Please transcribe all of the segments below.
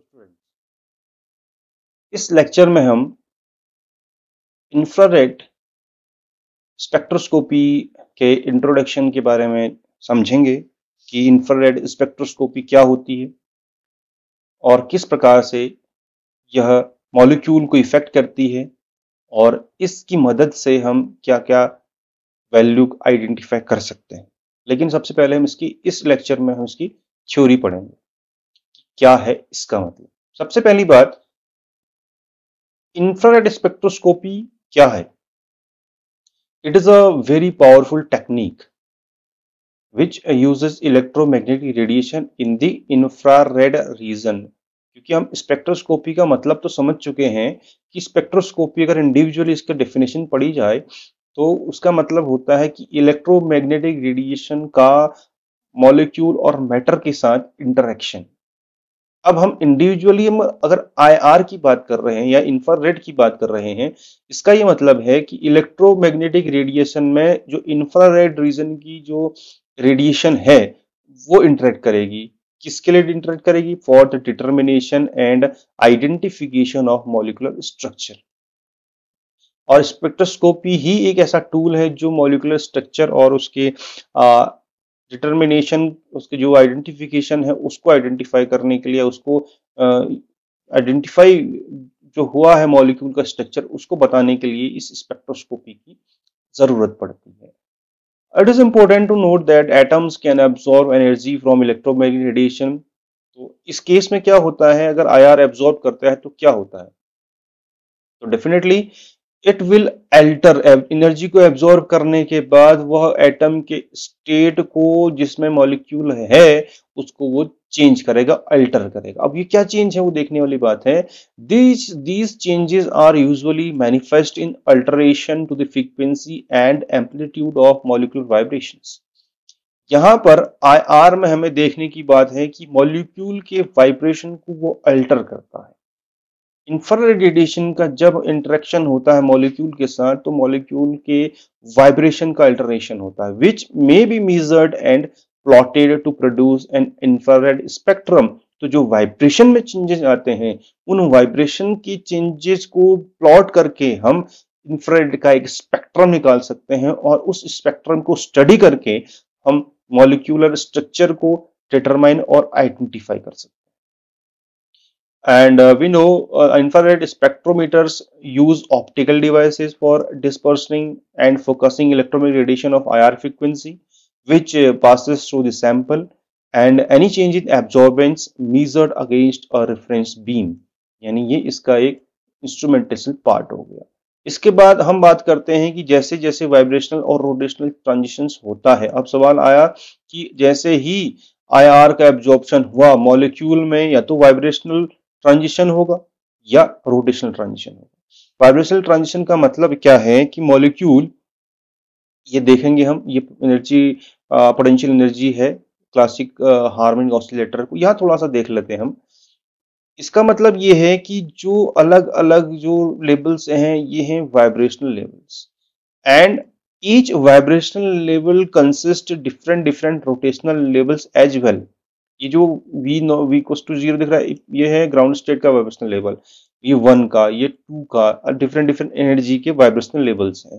Students इस lecture में हम इंफ्रारेड स्पेक्ट्रोस्कोपी के इंट्रोडक्शन के बारे में समझेंगे कि इंफ्रारेड स्पेक्ट्रोस्कोपी क्या होती है और किस प्रकार से यह मॉलिक्यूल को इफेक्ट करती है और इसकी मदद से हम क्या क्या वैल्यू आइडेंटिफाई कर सकते हैं लेकिन सबसे पहले हम इसकी इस लेक्चर में हम इसकी थ्योरी पढ़ेंगे क्या है इसका मतलब सबसे पहली बात इंफ्रारेड स्पेक्ट्रोस्कोपी क्या है it is a very powerful technique which uses electromagnetic radiation in the infrared region क्योंकि हम स्पेक्ट्रोस्कोपी का मतलब तो समझ चुके हैं कि स्पेक्ट्रोस्कोपी अगर इंडिविजुअली इसका डेफिनेशन पढ़ी जाए तो उसका मतलब होता है कि इलेक्ट्रोमैग्नेटिक रेडिएशन का मॉलिक्यूल और मैटर के साथ इंटरेक्शन अब हम इंडिविजुअली हम अगर आईआर की बात कर रहे हैं या इंफ्रारेड की बात कर रहे हैं इसका ये मतलब है कि इलेक्ट्रोमैग्नेटिक रेडिएशन में जो इंफ्रारेड रीजन की जो रेडिएशन है वो इंटरेक्ट करेगी किसके लिए इंटरेक्ट करेगी for the determination and identification of molecular structure और स्पेक्ट्रोस्कोपी ही एक ऐसा टूल है जो मॉलिकुलर स्ट्रक्चर और उसके डिटर्मिनेशन उसके जो आइडेंटिफिकेशन है उसको आइडेंटिफाई करने के लिए उसको आइडेंटिफाई जो हुआ है मॉलिक्यूल का स्ट्रक्चर उसको बताने के लिए इस स्पेक्ट्रोस्कोपी की ज़रूरत पड़ती है it is important to note that atoms can absorb energy from electromagnetic radiation तो इस केस में क्या होता है अगर आई आर एब्जॉर्ब करता है तो क्या होता है तो definitely it will alter energy को एब्जॉर्ब करने के बाद वह एटम के स्टेट को जिसमें मॉलिक्यूल है उसको वो चेंज करेगा अल्टर करेगा अब ये क्या चेंज है वो देखने वाली बात है this this changes are usually manifest in alteration to the frequency and amplitude of molecule vibrations यहाँ पर आई आर में हमें देखने की बात है कि मॉलिक्यूल के वाइब्रेशन को वो अल्टर करता है इंफ्रारेड रेडिएशन का जब इंटरेक्शन होता है मॉलिक्यूल के साथ तो मॉलिक्यूल के वाइब्रेशन का अल्टरनेशन होता है which may be measured and plotted to produce an infrared spectrum तो जो वाइब्रेशन में चेंजेस आते हैं उन वाइब्रेशन की चेंजेस को प्लॉट करके हम इंफ्रारेड का एक स्पेक्ट्रम निकाल सकते हैं और उस स्पेक्ट्रम को स्टडी करके हम मॉलिक्यूलर स्ट्रक्चर को डिटरमाइन और आइडेंटिफाई कर सकते हैं And uh, we know uh, infrared spectrometers use optical devices for dispersing and focusing electromagnetic radiation of IR frequency, which uh, passes through the sample, and any change in absorbance measured against a reference beam. yani ye iska ek instrumentation part ho gaya इसके बाद हम बात करते हैं कि जैसे जैसे vibrational और रोटेशनल ट्रांजिशंस होता है अब सवाल आया कि जैसे ही आईआर का एब्जॉर्प्शन हुआ मॉलिक्यूल में या तो वाइब्रेशनल ट्रांजिशन होगा या रोटेशनल ट्रांजिशन होगा वाइब्रेशनल ट्रांजिशन का मतलब क्या है कि मॉलिक्यूल ये देखेंगे हम ये एनर्जी पोटेंशियल एनर्जी है क्लासिक हार्मोनिक ऑसिलेटर को यहाँ थोड़ा सा देख लेते हैं हम इसका मतलब ये है कि जो अलग अलग जो लेवल्स हैं ये हैं vibrational levels and each vibrational level consist different different rotational levels as well ये जो v naught v equals to zero दिख रहा है ये है ग्राउंड स्टेट का वाइब्रेशनल लेवल ये वन का ये टू का डिफरेंट डिफरेंट एनर्जी के वाइब्रेशनल लेवल्स हैं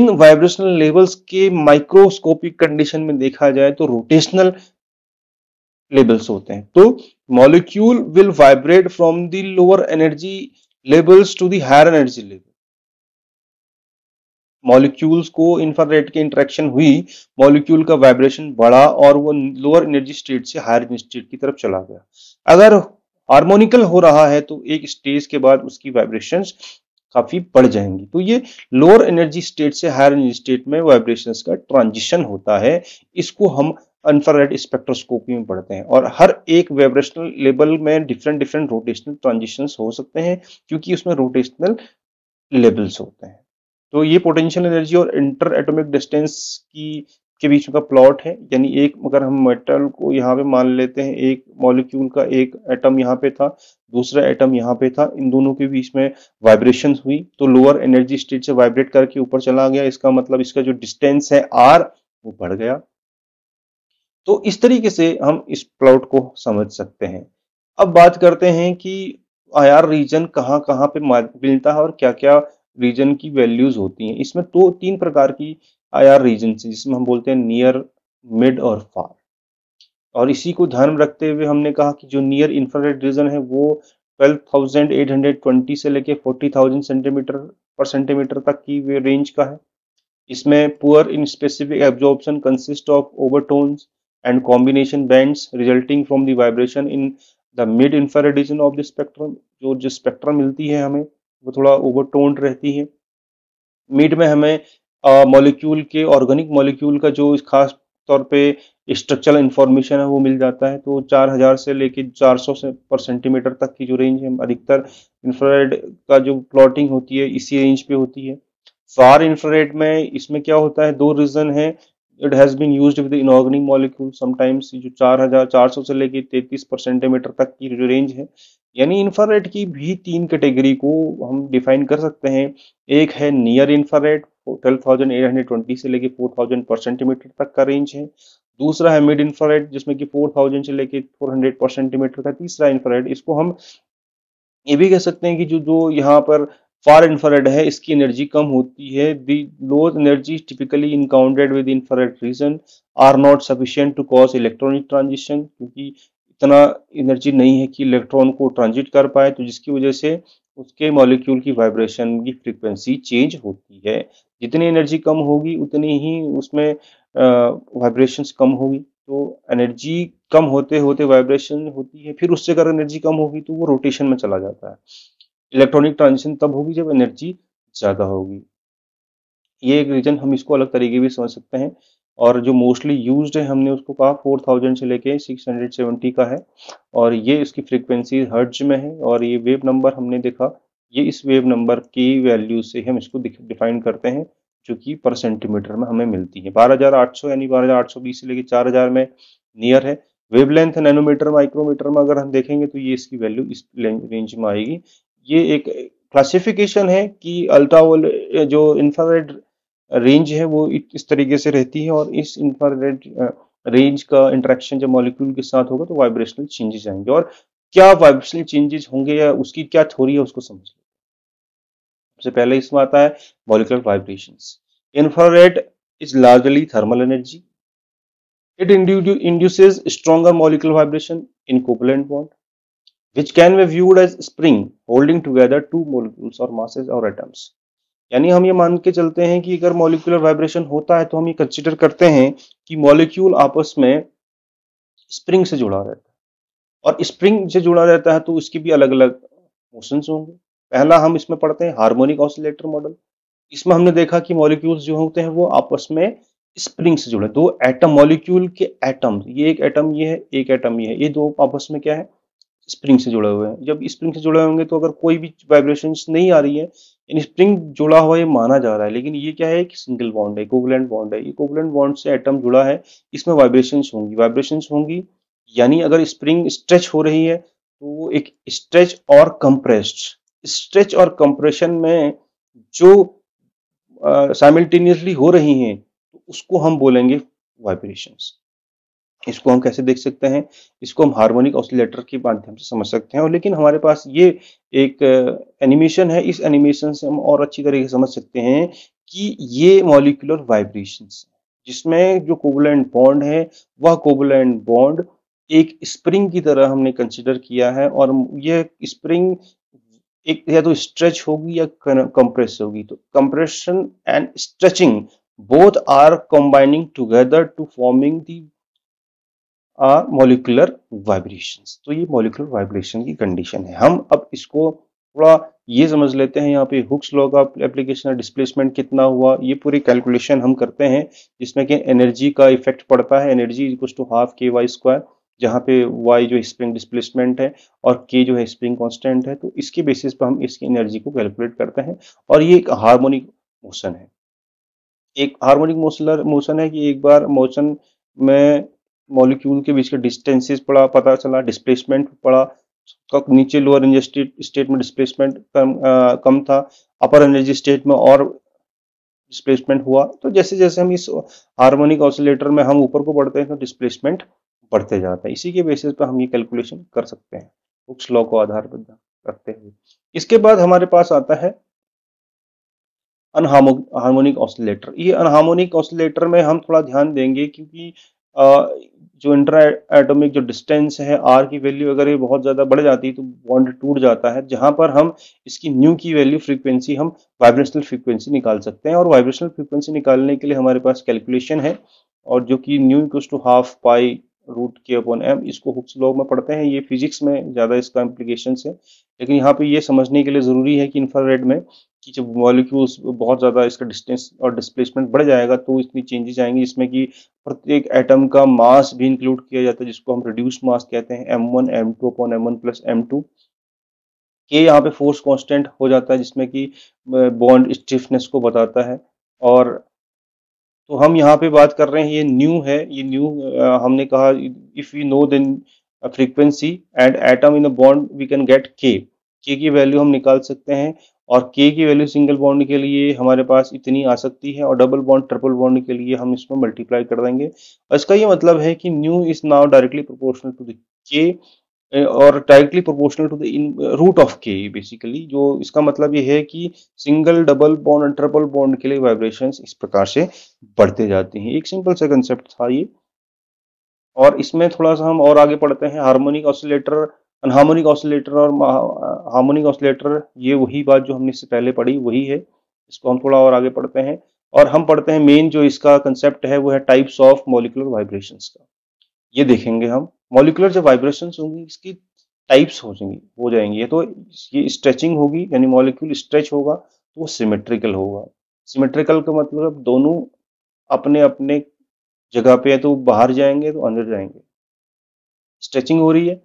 इन वाइब्रेशनल लेवल्स के माइक्रोस्कोपिक कंडीशन में देखा जाए तो रोटेशनल लेवल्स होते हैं तो molecule will vibrate from the lower energy levels to the higher energy level molecules को इंफ्रारेड के इंट्रैक्शन हुई मॉलिक्यूल का वाइब्रेशन बढ़ा और वो लोअर एनर्जी स्टेट से हायर एनर्जी स्टेट की तरफ चला गया अगर हार्मोनिकल हो रहा है तो एक स्टेज के बाद उसकी वाइब्रेशन काफी बढ़ जाएंगी तो ये लोअर एनर्जी स्टेट से हायर एनर्जी स्टेट में वाइब्रेशन का ट्रांजिशन होता है इसको हम अनफ्रारेड स्पेक्ट्रोस्कोपी में पढ़ते हैं और हर एक वाइब्रेशनल लेवल में डिफरेंट डिफरेंट रोटेशनल ट्रांजिशन हो सकते हैं क्योंकि उसमें रोटेशनल लेवल्स होते हैं तो ये पोटेंशियल एनर्जी और इंटर एटॉमिक डिस्टेंस की के बीच का प्लॉट है यानी एक अगर हम मेटल को यहाँ पे मान लेते हैं एक मॉलिक्यूल का एक एटम यहाँ पे था दूसरा एटम यहाँ पे था इन दोनों के बीच में वाइब्रेशन हुई तो लोअर एनर्जी स्टेट से वाइब्रेट करके ऊपर चला गया इसका मतलब इसका जो डिस्टेंस है आर वो बढ़ गया तो इस तरीके से हम इस प्लॉट को समझ सकते हैं अब बात करते हैं कि आयार रीजन कहाँ कहाँ पे मिलता है और क्या क्या रीजन की वैल्यूज होती हैं इसमें दो तो तीन प्रकार की आई आर रीजन जिसमें हम बोलते हैं नियर मिड और फार और इसी को ध्यान में रखते हुए हमने कहा कि जो नियर इंफ्रारेड रीजन है वो 12,820 से लेके 40,000 सेंटीमीटर पर सेंटीमीटर तक की वे रेंज का है इसमें poor in specific absorption consist of overtones and combination bands resulting from the vibration in the mid infrared region of the spectrum जो जो स्पेक्ट्रम मिलती है हमें वो थोड़ा टोन्ड रहती है मीट में हमें मॉलिक्यूल के ऑर्गेनिक मॉलिक्यूल का जो खास तौर पे स्ट्रक्चरल इन्फॉर्मेशन है वो मिल जाता है तो 4000 से लेके 400 से पर सेंटीमीटर तक की जो रेंज है अधिकतर इंफ्रारेड का जो प्लॉटिंग होती है इसी रेंज पे होती है फार इंफ्रारेड में इसमें क्या होता है दो रीज़न है it has been use with inorganic molecule sometimes जो 4000 400 से लेके 33 पर सेंटीमीटर तक की जो रेंज है यानी इंफ्रारेड की भी तीन कैटेगरी को हम डिफाइन कर सकते हैं एक है नियर इंफ्रारेड 12,820 से लेके 4,000 पर सेंटीमीटर तक का रेंज है दूसरा है मिड इंफ्रारेड जिसमें कि 4,000 से लेके 400 पर सेंटीमीटर का तीसरा इंफ्रारेड इसको हम ये भी कह सकते हैं कि जो जो यहाँ पर फार इंफ्रारेड है इसकी एनर्जी कम होती है the lows energy typically encountered with infrared region are not sufficient to cause electronic transition क्योंकि इतना एनर्जी नहीं है कि इलेक्ट्रॉन को ट्रांजिट कर पाए तो जिसकी वजह से उसके मॉलिक्यूल की वाइब्रेशन की फ्रीक्वेंसी चेंज होती है जितनी एनर्जी कम होगी उतनी ही उसमें वाइब्रेशंस कम होगी तो एनर्जी कम होते होते वाइब्रेशन होती है फिर उससे अगर एनर्जी कम होगी तो वो रोटेशन में चला जाता है इलेक्ट्रॉनिक ट्रांजिशन तब होगी जब एनर्जी ज़्यादा होगी ये एक रीज़न हम इसको अलग तरीके भी समझ सकते हैं और जो मोस्टली यूज है हमने उसको कहा 4000 से लेके 670 का है और ये इसकी फ्रिक्वेंसी हर्ज में है और ये वेव नंबर हमने देखा ये इस वेव नंबर की वैल्यू से हम इसको डिफाइन करते हैं जो कि पर सेंटीमीटर में हमें मिलती है 12800 यानी 12820 से लेके 4000 में नियर है वेवलेंथ नैनोमीटर माइक्रोमीटर में अगर हम देखेंगे तो ये इसकी वैल्यू इस रेंज में आएगी ये एक क्लासिफिकेशन है कि अल्ट्रा जो इंफ्रारेड रेंज है वो इस तरीके से रहती है और इस इंफ्रारेड रेंज का इंट्रैक्शन जब मॉलिक्यूल के साथ होगा तो वाइब्रेशनल चेंजेस आएंगे और क्या वाइब्रेशनल चेंजेस होंगे या उसकी क्या थ्योरी है उसको समझ लो सबसे पहले इसमें आता है molecular vibration infrared is largely thermal energy it induces stronger molecular vibration in covalent bond which can be viewed as spring holding together two molecules और मासेज और एटम्स यानी हम ये मान के चलते हैं कि अगर मॉलिकुलर वाइब्रेशन होता है तो हम ये कंसिडर करते हैं कि मॉलिक्यूल आपस में स्प्रिंग से जुड़ा रहता है और स्प्रिंग से जुड़ा रहता है तो उसकी भी अलग अलग मोशंस होंगे पहला हम इसमें पढ़ते हैं हार्मोनिक ऑसिलेटर मॉडल इसमें हमने देखा कि मॉलिक्यूल्स जो होते हैं वो आपस में स्प्रिंग से जुड़े दो एटम मॉलिक्यूल के एटम ये एक एटम ये है एक एटम ये है ये दो आपस में क्या है स्प्रिंग से जुड़े हुए हैं जब स्प्रिंग से जुड़े होंगे तो अगर कोई भी वाइब्रेशन नहीं आ रही है यानी स्प्रिंग जुड़ा हुआ ये माना जा रहा है लेकिन ये क्या है कि सिंगल बॉन्ड है कोवलेंट बॉन्ड है ये कोवलेंट बॉन्ड से एटम जुड़ा है इसमें वाइब्रेशन होंगी वाइब्रेशन होंगी यानी अगर स्प्रिंग स्ट्रेच हो रही है तो वो एक स्ट्रेच और कंप्रेस्ड स्ट्रेच और कंप्रेशन में जो साइमल्टेनियसली हो रही हैं तो उसको हम बोलेंगे वाइब्रेशंस इसको हम कैसे देख सकते हैं इसको हम हार्मोनिक ऑसिलेटर के माध्यम से समझ सकते हैं और लेकिन हमारे पास ये एक एनिमेशन है इस एनिमेशन से हम और अच्छी तरीके से समझ सकते हैं कि ये मॉलिकुलर वाइब्रेशन जिसमें जो कोबलैंड बॉन्ड है वह कोबलैंड बॉन्ड एक स्प्रिंग की तरह हमने कंसिडर किया है और यह स्प्रिंग एक या तो स्ट्रेच होगी या कंप्रेस होगी तो compression and stretching both are combining together to forming the are molecular vibration तो ये मोलिकुलर वाइब्रेशन की कंडीशन है हम अब इसको थोड़ा ये समझ लेते हैं यहाँ पे हुक्स लॉ का एप्लीकेशन डिस्प्लेसमेंट कितना हुआ ये पूरी कैलकुलेशन हम करते हैं जिसमें कि एनर्जी का इफेक्ट पड़ता है energy equals to half k y square जहाँ पे वाई जो स्प्रिंग डिस्प्लेसमेंट है और के जो है स्प्रिंग कांस्टेंट है तो इसके बेसिस पर हम इसकी एनर्जी को कैलकुलेट करते हैं और ये एक हार्मोनिक मोशन है एक हार्मोनिक मोशनर मोशन है कि एक बार मोशन में मॉलिक्यूल के बीच के डिस्टेंसेस पड़ा पता चला डिस्प्लेसमेंट पड़ा का नीचे लोअर एनर्जी स्टेट में डिस्प्लेसमेंट कम आ, कम था अपर एनर्जी स्टेट में और डिस्प्लेसमेंट हुआ तो जैसे जैसे हम इस हार्मोनिक ऑसिलेटर में हम ऊपर को बढ़ते हैं तो डिस्प्लेसमेंट बढ़ते जाता है इसी के बेसिस पर हम ये कैलकुलेशन कर सकते हैं बुक्स लॉ को आधार पर रखते हुए इसके बाद हमारे पास आता है अनहार्मोनिक ऑसिलेटर ये अनहार्मोनिक ऑसिलेटर में हम थोड़ा ध्यान देंगे क्योंकि जो इंट्रा एटोमिक जो डिस्टेंस है आर की वैल्यू अगर ये बहुत ज़्यादा बढ़ जाती है तो बॉन्ड टूट जाता है जहाँ पर हम इसकी न्यू की वैल्यू फ्रीक्वेंसी हम वाइब्रेशनल फ्रीक्वेंसी निकाल सकते हैं और वाइब्रेशनल फ्रीक्वेंसी निकालने के लिए हमारे पास कैलकुलेशन है और जो कि nu equal to half pi root k upon m इसको हुक्स लॉग में पढ़ते हैं ये फिजिक्स में ज़्यादा इसका इम्प्लीकेशन है लेकिन यहाँ पे ये समझने के लिए ज़रूरी है कि इंफ्रारेड में कि जब मॉलिक्यूल्स बहुत ज़्यादा इसका डिस्टेंस और डिस्प्लेसमेंट बढ़ जाएगा तो इतनी चेंजेस आएंगे जिसमें कि प्रत्येक एटम का मास भी इंक्लूड किया जाता है जिसको हम रिड्यूस मास कहते हैं m one m two upon m one plus m two के यहाँ पे फोर्स कांस्टेंट हो जाता है जिसमें कि बॉन्ड स्टिफनेस को बताता है और तो हम यहाँ पे बात कर रहे हैं ये न्यू है ये न्यू हमने कहा if you know then frequency and atom in a bond we can get k के की वैल्यू हम निकाल सकते हैं और के की वैल्यू सिंगल बॉन्ड के लिए हमारे पास इतनी आ सकती है और डबल बॉन्ड ट्रिपल बॉन्ड के लिए हम इसमें मल्टीप्लाई कर देंगे इसका ये मतलब है कि nu is now directly proportional to the k और directly proportional to the in root of k basically जो इसका मतलब ये है कि सिंगल डबल बॉन्ड और ट्रिपल बॉन्ड के लिए वाइब्रेशंस इस प्रकार से बढ़ते जाते हैं एक सिंपल सा कंसेप्ट था ये और इसमें थोड़ा सा हम और आगे पढ़ते हैं हार्मोनिक ऑसिलेटर अनहार्मोनिक ऑसिलेटर और हार्मोनिक ऑसिलेटर ये वही बात जो हमने इससे पहले पढ़ी वही है इसको हम थोड़ा और आगे पढ़ते हैं और हम पढ़ते हैं मेन जो इसका कंसेप्ट है वो है टाइप्स ऑफ मोलिकुलर वाइब्रेशन का ये देखेंगे हम मोलिकुलर जो वाइब्रेशन होंगी इसकी टाइप्स हो जाएंगी हो जाएंगी तो ये स्ट्रेचिंग होगी यानी मॉलिक्यूल स्ट्रेच होगा तो वो सिमेट्रिकल होगा सिमेट्रिकल का मतलब दोनों अपने अपने जगह पे है तो बाहर जाएंगे तो अंदर जाएंगे स्ट्रेचिंग हो रही है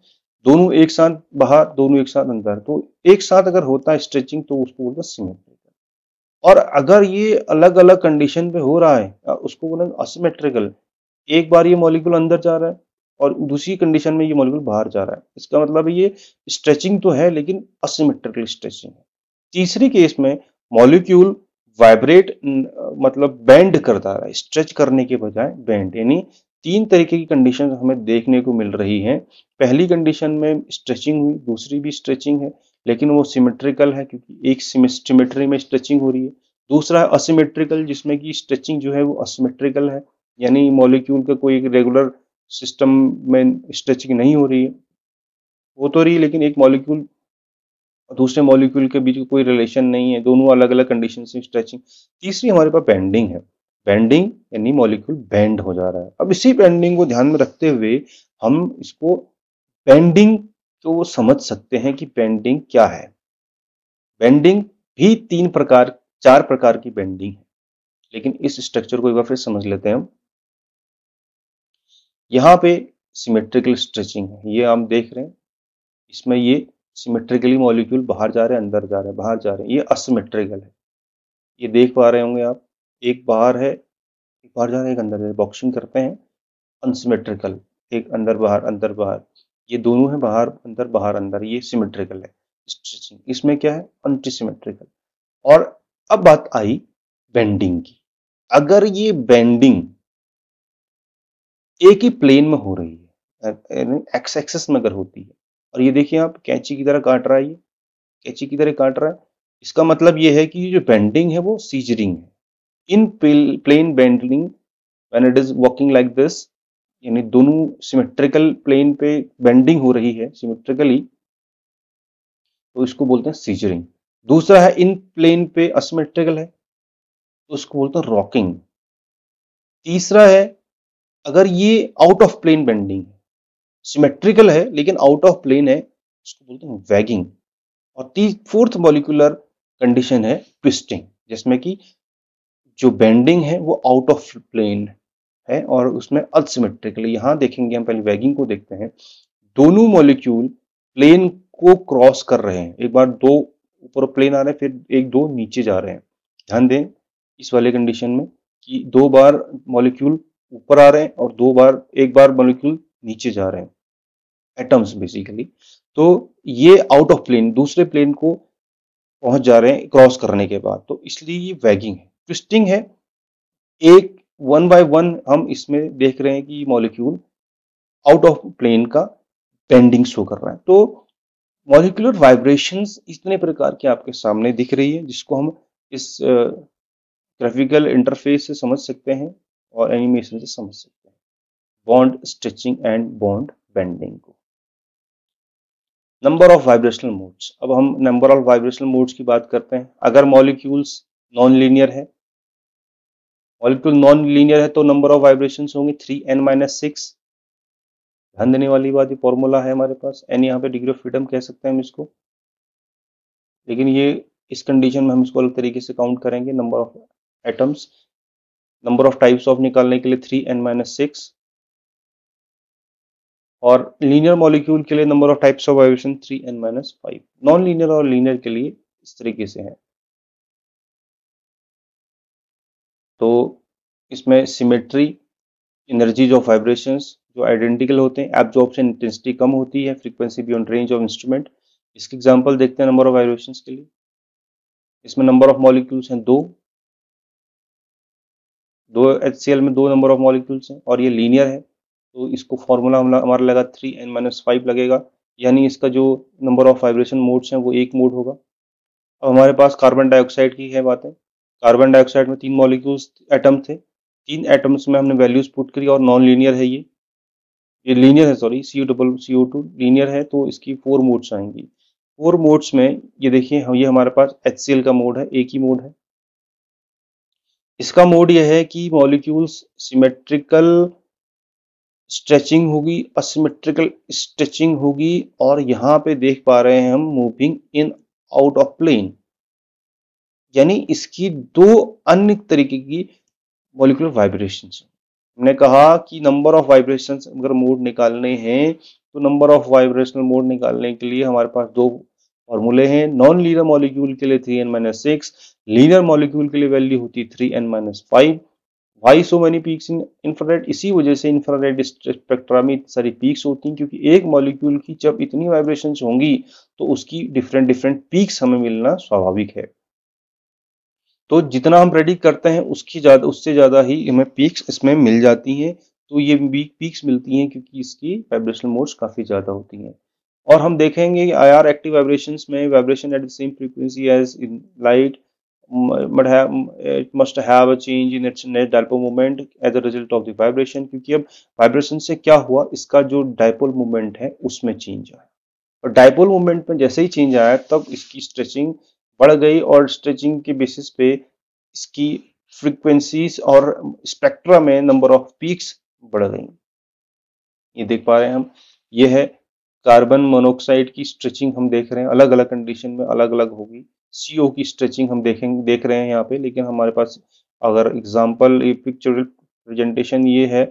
दोनों एक साथ बाहर दोनों एक साथ अंदर तो एक साथ अगर होता है स्ट्रेचिंग तो उसको बोलते हैं सिमेट्रिकल और अगर ये अलग अलग कंडीशन पे हो रहा है उसको बोलेंगे असिमेट्रिकल एक बार ये मॉलिक्यूल अंदर जा रहा है और दूसरी कंडीशन में ये मॉलिक्यूल बाहर जा रहा है इसका मतलब ये स्ट्रेचिंग तो है लेकिन असिमेट्रिकल स्ट्रेचिंग है तीसरी केस में मॉलिक्यूल वाइब्रेट मतलब बैंड करता रहा है स्ट्रेच करने के बजाय बैंड यानी तीन तरीके की कंडीशन हमें देखने को मिल रही हैं पहली कंडीशन में स्ट्रेचिंग हुई दूसरी भी स्ट्रेचिंग है लेकिन वो सिमेट्रिकल है क्योंकि एक सिमेट्री में स्ट्रेचिंग हो रही है दूसरा है असिमेट्रिकल जिसमें कि स्ट्रेचिंग जो है वो असिमेट्रिकल है यानी मॉलिक्यूल का कोई एक रेगुलर सिस्टम में स्ट्रेचिंग नहीं हो रही है वो तो रही है लेकिन एक मॉलिक्यूल और दूसरे मॉलिक्यूल के बीच कोई रिलेशन नहीं है दोनों अलग अलग कंडीशन से स्ट्रेचिंग तीसरी हमारे पास पेंडिंग है बेंडिंग यानी मॉलिक्यूल बेंड हो जा रहा है अब इसी बेंडिंग को ध्यान में रखते हुए हम इसको बेंडिंग को तो समझ सकते हैं कि बेंडिंग क्या है बेंडिंग भी तीन प्रकार चार प्रकार की बेंडिंग है लेकिन इस स्ट्रक्चर को एक बार फिर समझ लेते हैं हम यहां पे सिमेट्रिकल स्ट्रेचिंग है ये हम देख रहे हैं इसमें ये सिमेट्रिकली मॉलिक्यूल बाहर जा रहे हैं अंदर जा रहे हैं बाहर जा रहे हैं ये असिमेट्रिकल है ये देख पा रहे होंगे आप एक बाहर है एक बाहर जा रहा है एक अंदर है बॉक्सिंग करते हैं अनसिमेट्रिकल एक अंदर बाहर अंदर बाहर ये दोनों है बाहर अंदर बाहर अंदर ये सिमेट्रिकल है स्ट्रेचिंग इसमें क्या है अनटीसीमेट्रिकल और अब बात आई बेंडिंग की अगर ये बेंडिंग एक ही प्लेन में हो रही है एक्स एक्सेस में अगर होती है और ये देखिए आप कैंची की तरह काट रहा है ये कैंची की तरह काट रहा है इसका मतलब ये है कि जो बेंडिंग है वो सीजरिंग है in plane bending when it is walking like this यानी दोनों सिमेट्रिकल प्लेन पे बेंडिंग हो रही है सिमेट्रिकली तो इसको बोलते हैं सीजरिंग दूसरा है इन प्लेन पे असिमेट्रिकल है तो उसको बोलते हैं रॉकिंग तीसरा है अगर ये आउट ऑफ प्लेन बेंडिंग है सिमेट्रिकल है लेकिन आउट ऑफ प्लेन है उसको बोलते हैं वैगिंग और फोर्थ मॉलिकुलर कंडीशन है ट्विस्टिंग जिसमें कि जो बेंडिंग है वो आउट ऑफ प्लेन है और उसमें अनसिमेट्रिकली यहाँ देखेंगे हम पहले वैगिंग को देखते हैं दोनों मॉलिक्यूल प्लेन को क्रॉस कर रहे हैं एक बार दो ऊपर प्लेन आ रहे हैं फिर एक दो नीचे जा रहे हैं ध्यान दें इस वाले कंडीशन में कि दो बार मॉलिक्यूल ऊपर आ रहे हैं और दो बार एक बार मॉलिक्यूल नीचे जा रहे हैं एटम्स बेसिकली तो ये आउट ऑफ प्लेन दूसरे प्लेन को पहुंच जा रहे हैं क्रॉस करने के बाद तो इसलिए ये वैगिंग है ट्विस्टिंग है एक वन बाय वन हम इसमें देख रहे हैं कि मॉलिक्यूल आउट ऑफ प्लेन का बेंडिंग शो कर रहा है तो मॉलिकुलर वाइब्रेशंस इतने प्रकार के आपके सामने दिख रही है जिसको हम इस ग्राफिकल इंटरफेस से समझ सकते हैं और एनिमेशन से समझ सकते हैं bond stretching and bond bending को नंबर ऑफ वाइब्रेशनल मोड्स अब हम नंबर ऑफ वाइब्रेशनल मोड्स की बात करते हैं अगर मॉलिक्यूल्स नॉन लीनियर है मॉलिक्यूल नॉन लीनियर है तो नंबर ऑफ वाइब्रेशन होंगे थ्री एन माइनस सिक्स ध्यान देने वाली बात ये फॉर्मूला है हमारे पास एन यहाँ पे डिग्री ऑफ फ्रीडम कह सकते हैं हम इसको लेकिन ये इस कंडीशन में हम इसको अलग तरीके से काउंट करेंगे number of atoms number of types of निकालने के लिए थ्री एन माइनस सिक्स और लीनियर मॉलिक्यूल के लिए number of types of vibration three N minus five non linear और लीनियर के लिए इस तरीके से है तो इसमें सिमेट्री एनर्जीज ऑफ वाइब्रेशन जो आइडेंटिकल होते हैं एब्जॉर्प्शन इंटेंसिटी कम होती है frequency beyond range of instrument इसकी एग्जाम्पल देखते हैं नंबर ऑफ वाइब्रेशन के लिए इसमें नंबर ऑफ मॉलिक्यूल्स हैं दो दो एच में दो नंबर ऑफ मॉलिक्यूल्स हैं और ये लीनियर है तो इसको फॉर्मूला हमारा लगा थ्री एन माइनस फाइव लगेगा यानी इसका जो नंबर ऑफ वाइब्रेशन मोड्स हैं वो एक मोड होगा अब हमारे पास कार्बन डाइऑक्साइड की है बातें कार्बन डाइऑक्साइड में तीन मॉलिक्यूल्स एटम थे तीन एटम्स में हमने वैल्यूज पुट करी और नॉन लीनियर है ये ये लीनियर है sorry C double C two linear है तो इसकी फोर मोड्स आएंगी फोर मोड्स में ये देखिए हम हाँ, ये हमारे पास एच का मोड है एक ही मोड है इसका मोड यह है कि मॉलिक्यूल्स सिमेट्रिकल स्ट्रेचिंग होगी असिमेट्रिकल स्ट्रेचिंग होगी और यहाँ पे देख पा रहे हैं हम moving in out of plane यानी इसकी दो अन्य तरीके की मोलिकुलर वाइब्रेशन हमने कहा कि नंबर ऑफ वाइब्रेशन अगर मोड निकालने हैं तो नंबर ऑफ वाइब्रेशनल मोड निकालने के लिए हमारे पास दो फॉर्मूले हैं नॉन लीनर मॉलिक्यूल के लिए three N minus six linear molecule के लिए वैल्यू होती है three N minus five why so many peaks in infrared इसी वजह से इंफ्रारेड स्पेक्ट्रा में इतनी सारी पीक्स होती हैं क्योंकि एक मॉलिक्यूल की जब इतनी वाइब्रेशन होंगी तो उसकी डिफरेंट डिफरेंट पीक्स हमें मिलना स्वाभाविक है तो जितना हम प्रेडिक्ट करते हैं उसकी ज़्यादा उससे ज़्यादा ही हमें पीक्स इसमें मिल जाती हैं तो ये वीक पीक्स मिलती हैं क्योंकि इसकी वाइब्रेशनल मोड्स काफ़ी ज़्यादा होती हैं और हम देखेंगे आई आर एक्टिव वाइब्रेशन में vibration at the same frequency as in light it must have a change in its net dipole movement as a result of the vibration क्योंकि अब वाइब्रेशन से क्या हुआ इसका जो डायपोल मूवमेंट है उसमें चेंज आया और डायपोल मूवमेंट में जैसे ही चेंज आया तब इसकी स्ट्रेचिंग बढ़ गई और स्ट्रेचिंग के बेसिस पे इसकी फ्रीक्वेंसीज और स्पेक्ट्रा में नंबर ऑफ पीक्स बढ़ गई ये देख पा रहे हैं हम ये है कार्बन मोनोक्साइड की स्ट्रेचिंग हम देख रहे हैं अलग अलग कंडीशन में अलग अलग होगी सीओ की स्ट्रेचिंग हम देखेंगे देख रहे हैं यहाँ पे लेकिन हमारे पास अगर एग्जाम्पल पिक्चरल प्रेजेंटेशन ये है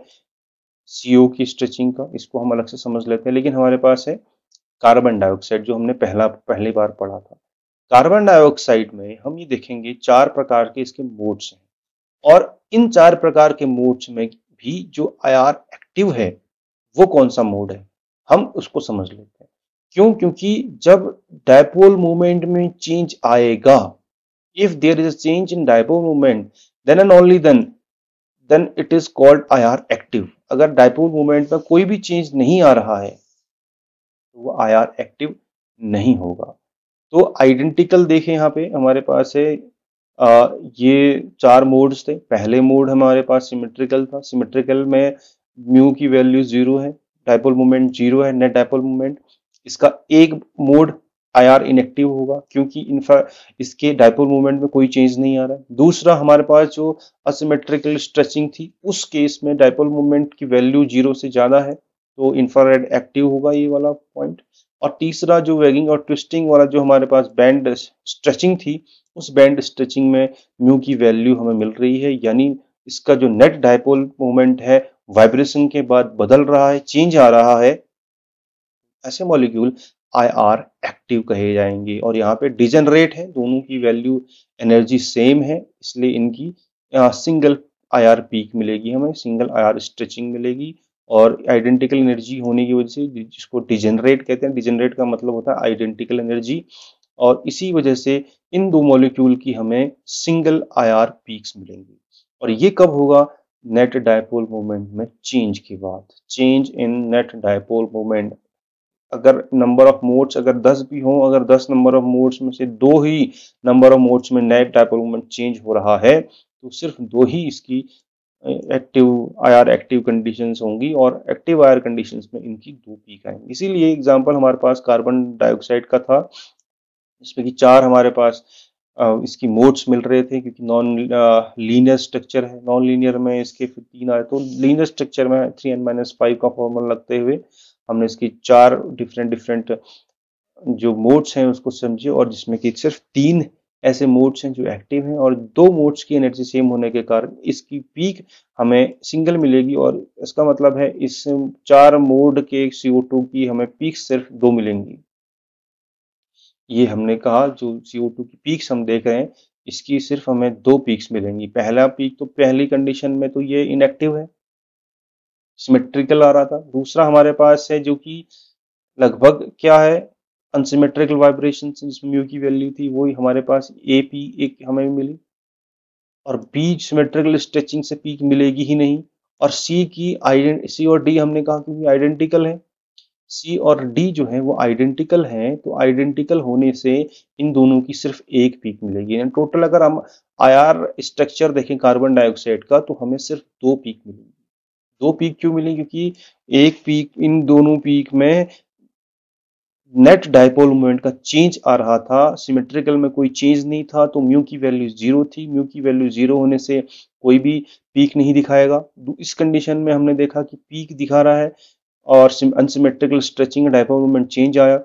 सीओ की स्ट्रेचिंग का इसको हम अलग से समझ लेते हैं लेकिन हमारे पास है कार्बन डाइऑक्साइड जो हमने पहला पहली बार पढ़ा था कार्बन डाइऑक्साइड में हम ये देखेंगे चार प्रकार के इसके मोड्स हैं और इन चार प्रकार के मोड्स में भी जो आर एक्टिव है वो कौन सा मोड है हम उसको समझ लेते हैं क्यों क्योंकि जब डायपोल मूवमेंट में चेंज आएगा if there is a change in dipole movement then and only then then it is called I R active अगर डायपोल मूवमेंट में कोई भी चेंज नहीं आ रहा है तो वह आई आर एक्टिव नहीं होगा तो आइडेंटिकल देखें यहाँ पे हमारे पास है आ, ये चार मोड्स थे पहले मोड हमारे पास सिमेट्रिकल था सिमेट्रिकल में म्यू की वैल्यू जीरो है डाइपोल मोमेंट जीरो है नेट डायपोल मोमेंट इसका एक मोड आईआर इनएक्टिव होगा क्योंकि इनफा इसके डायपोल मोमेंट में कोई चेंज नहीं आ रहा है दूसरा हमारे पास जो असिमेट्रिकल स्ट्रेचिंग थी उस केस में डायपोल मोमेंट की वैल्यू जीरो से ज़्यादा है तो इंफ्रारेड एक्टिव होगा ये वाला पॉइंट और तीसरा जो वेगिंग और ट्विस्टिंग वाला जो हमारे पास बैंड स्ट्रेचिंग थी उस बैंड स्ट्रेचिंग में म्यू की वैल्यू हमें मिल रही है यानी इसका जो नेट डायपोल मूवमेंट है वाइब्रेशन के बाद बदल रहा है चेंज आ रहा है ऐसे मॉलिक्यूल आई आर एक्टिव कहे जाएंगे और यहाँ पे डिजनरेट है दोनों की वैल्यू एनर्जी सेम है इसलिए इनकी सिंगल आई आर पीक मिलेगी हमें सिंगल आई आर स्ट्रेचिंग मिलेगी और आइडेंटिकल एनर्जी होने की वजह से जिसको डिजेनरेट कहते हैं डिजेनरेट का मतलब होता है आइडेंटिकल एनर्जी और इसी वजह से इन दो मॉलिक्यूल की हमें सिंगल आईआर पीक्स मिलेंगी और ये कब होगा नेट डायपोल मोमेंट में चेंज के बाद change in net dipole moment अगर नंबर ऑफ मोड्स अगर 10 भी हो अगर 10 नंबर ऑफ मोड्स में से दो ही नंबर ऑफ मोड्स में नेट डायपोल मोमेंट चेंज हो रहा है तो सिर्फ दो ही इसकी एक्टिव आयर एक्टिव कंडीशंस होंगी और एक्टिव आयर कंडीशंस में इनकी दो पीक आएंगे इसीलिए एग्जांपल हमारे पास कार्बन डाइऑक्साइड का था जिसमें कि चार हमारे पास इसकी मोड्स मिल रहे थे क्योंकि नॉन लीनियर स्ट्रक्चर है नॉन लीनियर में इसके फिर तीन आए तो लीनियर स्ट्रक्चर में थ्री एन माइनस फाइव का फॉर्मूला लगते हुए हमने इसकी चार डिफरेंट डिफरेंट जो मोड्स हैं उसको समझे और जिसमें कि सिर्फ तीन ऐसे मोड्स हैं जो एक्टिव हैं और दो मोड्स की एनर्जी सेम होने के कारण इसकी पीक हमें सिंगल मिलेगी और इसका मतलब है इस चार मोड के सी की हमें पीक सिर्फ दो मिलेंगी ये हमने कहा जो सी की पीक्स हम देख रहे हैं इसकी सिर्फ हमें दो पीक्स मिलेंगी पहला पीक तो पहली कंडीशन में तो ये इनएक्टिव है सिमेट्रिकल आ रहा था दूसरा हमारे पास है जो कि लगभग क्या है अनसिमेट्रिकल वाइब्रेशन जिसमें म्यू की वैल्यू थी वही हमारे पास ए पी एक हमें मिली और बी सिमेट्रिकल स्ट्रेचिंग से पीक मिलेगी ही नहीं और सी की सी और डी हमने कहा क्योंकि आइडेंटिकल है सी और डी जो है वो आइडेंटिकल हैं तो आइडेंटिकल होने से इन दोनों की सिर्फ एक पीक मिलेगी यानी टोटल अगर हम आयार स्ट्रक्चर देखें कार्बन डाइऑक्साइड का तो हमें सिर्फ दो पीक मिलेगी दो पीक क्यों मिली क्योंकि एक पीक इन दोनों पीक में नेट डायपोल मोमेंट का चेंज आ रहा था सिमेट्रिकल में कोई चेंज नहीं था तो म्यू की वैल्यू जीरो थी म्यू की वैल्यू जीरो होने से कोई भी पीक नहीं दिखाएगा इस कंडीशन में हमने देखा कि पीक दिखा रहा है और unsymmetrical stretching dipole moment change आया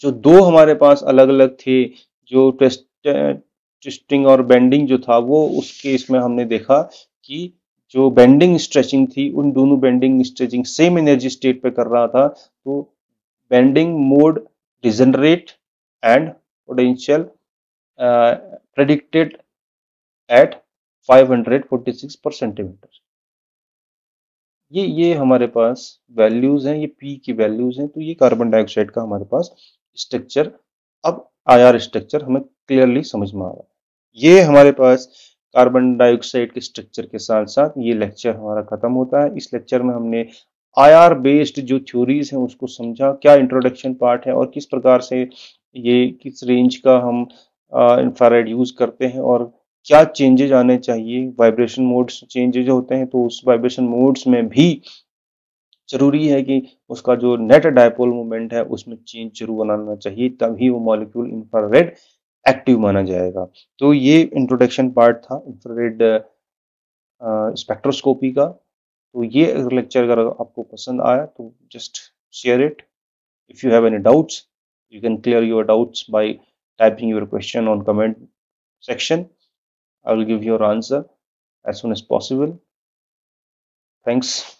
जो दो हमारे पास अलग अलग थे जो ट्विस्ट ट्विस्टिंग और बेंडिंग जो था वो उसके इसमें हमने देखा कि जो बेंडिंग स्ट्रेचिंग थी उन दोनों bending stretching same energy state पे कर रहा था तो bending mode degenerate and potential uh, predicted at 546 पर सेंटीमीटर ये ये हमारे पास वैल्यूज हैं ये पी की वैल्यूज हैं तो ये कार्बन डाइऑक्साइड का हमारे पास स्ट्रक्चर अब आईआर स्ट्रक्चर हमें क्लियरली समझ में आ रहा है ये हमारे पास कार्बन डाइऑक्साइड के स्ट्रक्चर के साथ साथ ये लेक्चर हमारा खत्म होता है इस लेक्चर में हमने आईआर बेस्ड जो थ्योरीज हैं उसको समझा क्या इंट्रोडक्शन पार्ट है और किस प्रकार से ये किस रेंज का हम इंफ्रारेड यूज़ करते हैं और क्या चेंजेज आने चाहिए वाइब्रेशन मोड्स चेंजेज होते हैं तो उस वाइब्रेशन मोड्स में भी जरूरी है कि उसका जो नेट डायपोल मोमेंट है उसमें चेंज जरूर बनाना चाहिए तभी वो मॉलिक्यूल इंफ्रारेड एक्टिव माना जाएगा तो ये इंट्रोडक्शन पार्ट था इंफ्रारेड स्पेक्ट्रोस्कोपी का तो ये अगर लेक्चर अगर आपको पसंद आया तो just share it if you have any doubts you can clear your doubts by typing your question on comment section I will give your answer as soon as possible thanks